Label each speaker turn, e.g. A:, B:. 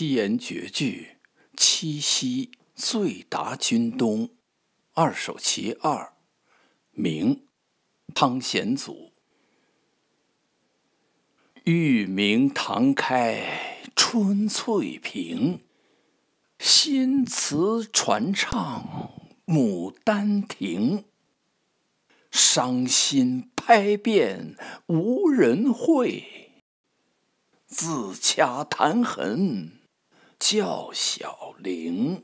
A: 七言绝句《七夕醉答君东》，二首其二，明，汤显祖。玉明堂开春翠屏，新词传唱《牡丹亭》，伤心拍遍无人会，自掐檀痕。叫小玲。